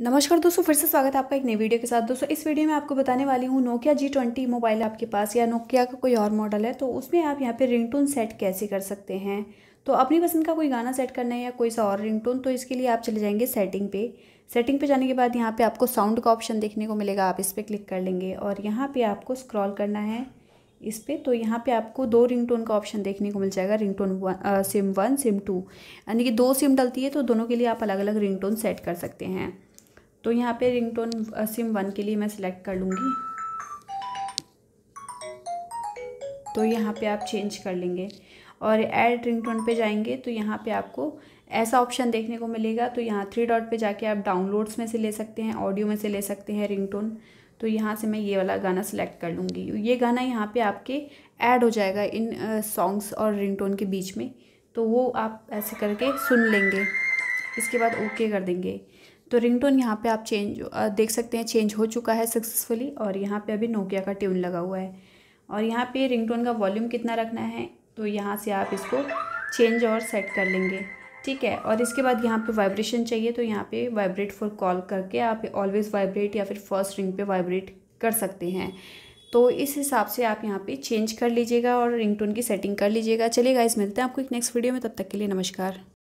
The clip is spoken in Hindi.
नमस्कार दोस्तों फिर से स्वागत है आपका एक नई वीडियो के साथ दोस्तों इस वीडियो में आपको बताने वाली हूँ नोकिया जी ट्वेंटी मोबाइल आपके पास या नोकिया का कोई और मॉडल है तो उसमें आप यहाँ पे रिंगटोन सेट कैसे कर सकते हैं तो अपनी पसंद का कोई गाना सेट करना है या कोई सा और रिंगटोन तो इसके लिए आप चले जाएंगे सेटिंग पे सेटिंग पे जाने के बाद यहाँ पर आपको साउंड का ऑप्शन देखने को मिलेगा आप इस पर क्लिक कर लेंगे और यहाँ पर आपको स्क्रॉल करना है इस पर तो यहाँ पे आपको दो रिंगटोन का ऑप्शन देखने को मिल जाएगा ringtone one SIM one SIM two यानी कि दो सिम डलती है तो दोनों के लिए आप अलग अलग रिंगटोन सेट कर सकते हैं तो यहाँ पे रिंगटोन सिम वन के लिए मैं सिलेक्ट कर लूँगी तो यहाँ पे आप चेंज कर लेंगे और ऐड रिंगटोन पे जाएंगे तो यहाँ पे आपको ऐसा ऑप्शन देखने को मिलेगा तो यहाँ थ्री डॉट पे जाके आप डाउनलोड्स में से ले सकते हैं ऑडियो में से ले सकते हैं रिंगटोन तो यहाँ से मैं ये वाला गाना सिलेक्ट कर लूँगी ये गाना यहाँ पे आपके ऐड हो जाएगा इन सॉन्ग्स और रिंगटोन के बीच में तो वो आप ऐसे करके सुन लेंगे इसके बाद ओके कर देंगे तो रिंगटोन यहाँ पे आप चेंज देख सकते हैं चेंज हो चुका है सक्सेसफुली और यहाँ पे अभी नोकिया का ट्यून लगा हुआ है और यहाँ पे रिंगटोन का वॉल्यूम कितना रखना है तो यहाँ से आप इसको चेंज और सेट कर लेंगे ठीक है और इसके बाद यहाँ पे वाइब्रेशन चाहिए तो यहाँ पे वाइब्रेट फॉर कॉल करके आप ऑलवेज वाइब्रेट या फिर फर्स्ट रिंग पे वाइब्रेट कर सकते हैं तो इस हिसाब से आप यहाँ पे चेंज कर लीजिएगा और रिंगटोन की सेटिंग कर लीजिएगा चलिए इस मिलते हैं आपको एक नेक्स्ट वीडियो में तब तक के लिए नमस्कार